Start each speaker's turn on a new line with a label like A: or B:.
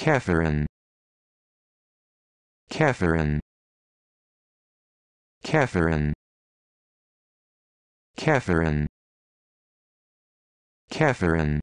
A: Catherine Catherine Catherine Catherine Catherine